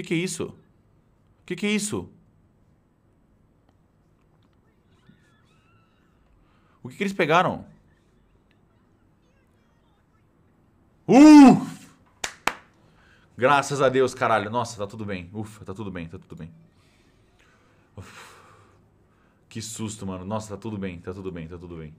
que, que é isso? O que, que é isso? O que, que eles pegaram? Uh! Graças a Deus, caralho. Nossa, tá tudo bem. Ufa, tá tudo bem, tá tudo bem. Uf. Que susto, mano. Nossa, tá tudo bem, tá tudo bem, tá tudo bem.